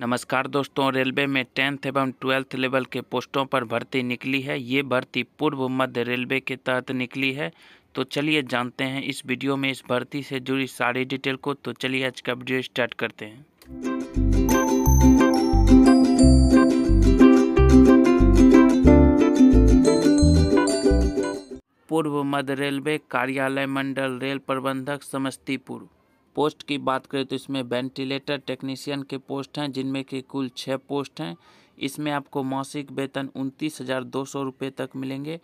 नमस्कार दोस्तों रेलवे में टेंथ एवं ट्वेल्थ लेवल के पोस्टों पर भर्ती निकली है ये भर्ती पूर्व मध्य रेलवे के तहत निकली है तो चलिए जानते हैं इस वीडियो में इस भर्ती से जुड़ी सारी डिटेल को तो चलिए आज का वीडियो स्टार्ट करते हैं पूर्व मध्य रेलवे कार्यालय मंडल रेल प्रबंधक समस्तीपुर पोस्ट की बात करें तो इसमें वेंटिलेटर टेक्नीशियन के पोस्ट हैं जिनमें कि कुल छः पोस्ट हैं इसमें आपको मासिक वेतन उनतीस हज़ार दो सौ रुपये तक मिलेंगे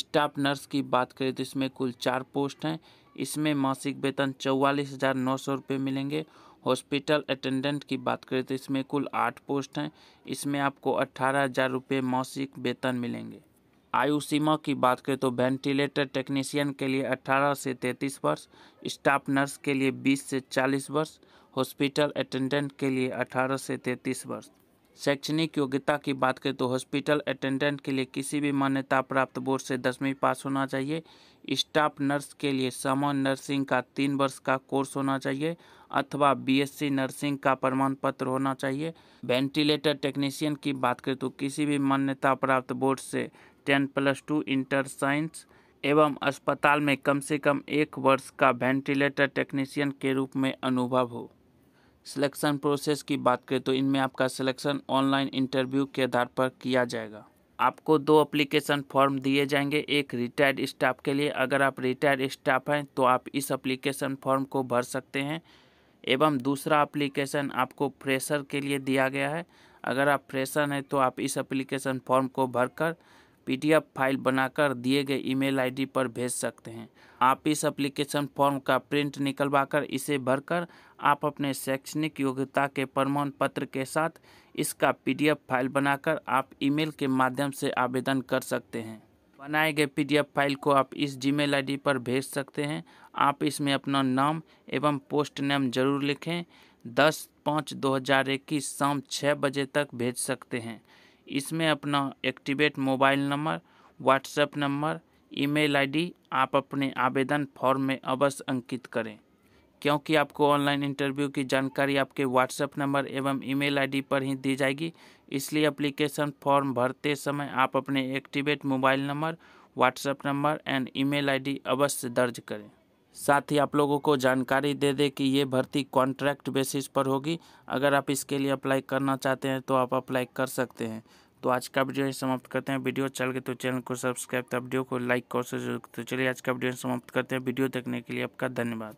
स्टाफ नर्स की बात करें तो इसमें कुल चार पोस्ट हैं इसमें मासिक वेतन चौवालीस हज़ार नौ सौ रुपये मिलेंगे हॉस्पिटल अटेंडेंट की बात करें तो इसमें कुल आठ पोस्ट हैं इसमें आपको अट्ठारह हज़ार रुपये मासिक वेतन मिलेंगे आयु सीमा की बात करें तो वेंटिलेटर टेक्नीशियन के लिए 18 से 33 वर्ष स्टाफ नर्स के लिए 20 से 40 वर्ष हॉस्पिटल अटेंडेंट के लिए 18 से 33 वर्ष शैक्षणिक योग्यता की बात करें तो हॉस्पिटल अटेंडेंट के लिए किसी भी मान्यता प्राप्त बोर्ड से दसवीं पास होना चाहिए स्टाफ नर्स के लिए सामान्य नर्सिंग का तीन वर्ष का कोर्स होना चाहिए अथवा बीएससी नर्सिंग का प्रमाण पत्र होना चाहिए वेंटिलेटर टेक्नीशियन की बात करें तो किसी भी मान्यता प्राप्त बोर्ड से ten plus two inter science एवं अस्पताल में कम से कम एक वर्ष का वेंटिलेटर टेक्नीशियन के रूप में अनुभव हो सिलेक्शन प्रोसेस की बात करें तो इनमें आपका सिलेक्शन ऑनलाइन इंटरव्यू के आधार पर किया जाएगा आपको दो अप्लीकेशन फॉर्म दिए जाएंगे एक रिटायर्ड स्टाफ के लिए अगर आप रिटायर्ड स्टाफ हैं तो आप इस अप्लीकेशन फॉर्म को भर सकते हैं एवं दूसरा अप्लीकेशन आपको फ्रेशर के लिए दिया गया है अगर आप फ्रेशर हैं तो आप इस अप्लीकेशन फॉर्म को भरकर पीडीएफ फाइल बनाकर दिए गए ईमेल आईडी पर भेज सकते हैं आप इस एप्लीकेशन फॉर्म का प्रिंट निकलवाकर इसे भरकर आप अपने शैक्षणिक योग्यता के प्रमाण पत्र के साथ इसका पीडीएफ फाइल बनाकर आप ईमेल के माध्यम से आवेदन कर सकते हैं बनाए गए पीडीएफ फाइल को आप इस जीमेल आईडी पर भेज सकते हैं आप इसमें अपना नाम एवं पोस्ट नेम जरूर लिखें दस पाँच दो हज़ार इक्कीस शाम छः बजे तक भेज सकते हैं इसमें अपना activate mobile number WhatsApp number email ID आप अपने आवेदन फॉर्म में अवश्य अंकित करें क्योंकि आपको ऑनलाइन इंटरव्यू की जानकारी आपके व्हाट्सएप नंबर एवं ईमेल आईडी पर ही दी जाएगी इसलिए एप्लीकेशन फॉर्म भरते समय आप अपने activate mobile number WhatsApp number and email ID अवश्य दर्ज करें साथ ही आप लोगों को जानकारी दे दें कि ये भर्ती कॉन्ट्रैक्ट बेसिस पर होगी अगर आप इसके लिए अप्लाई करना चाहते हैं तो आप अप्लाई कर सकते हैं तो आज का वीडियो समाप्त करते हैं वीडियो चल अच्छा गए तो चैनल को सब्सक्राइब तो वीडियो को लाइक कर सकते तो चलिए आज का वीडियो समाप्त करते हैं वीडियो देखने के लिए आपका धन्यवाद